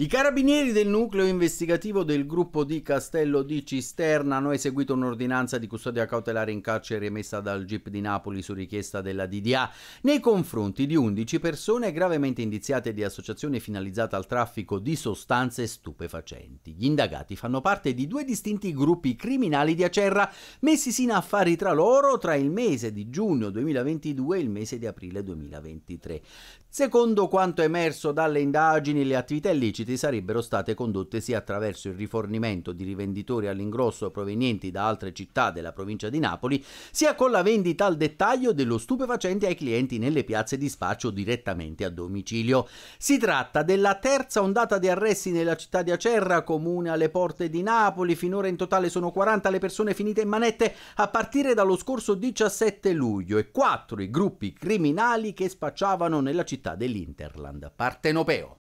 I carabinieri del nucleo investigativo del gruppo di Castello di Cisterna hanno eseguito un'ordinanza di custodia cautelare in carcere emessa dal GIP di Napoli su richiesta della DDA nei confronti di 11 persone gravemente indiziate di associazione finalizzata al traffico di sostanze stupefacenti. Gli indagati fanno parte di due distinti gruppi criminali di Acerra messi in affari tra loro tra il mese di giugno 2022 e il mese di aprile 2023. Secondo quanto emerso dalle indagini, le attività illecite vincite sarebbero state condotte sia attraverso il rifornimento di rivenditori all'ingrosso provenienti da altre città della provincia di Napoli, sia con la vendita al dettaglio dello stupefacente ai clienti nelle piazze di spaccio direttamente a domicilio. Si tratta della terza ondata di arresti nella città di Acerra, comune alle porte di Napoli. Finora in totale sono 40 le persone finite in manette a partire dallo scorso 17 luglio e 4 i gruppi criminali che spacciavano nella città dell'Interland partenopeo.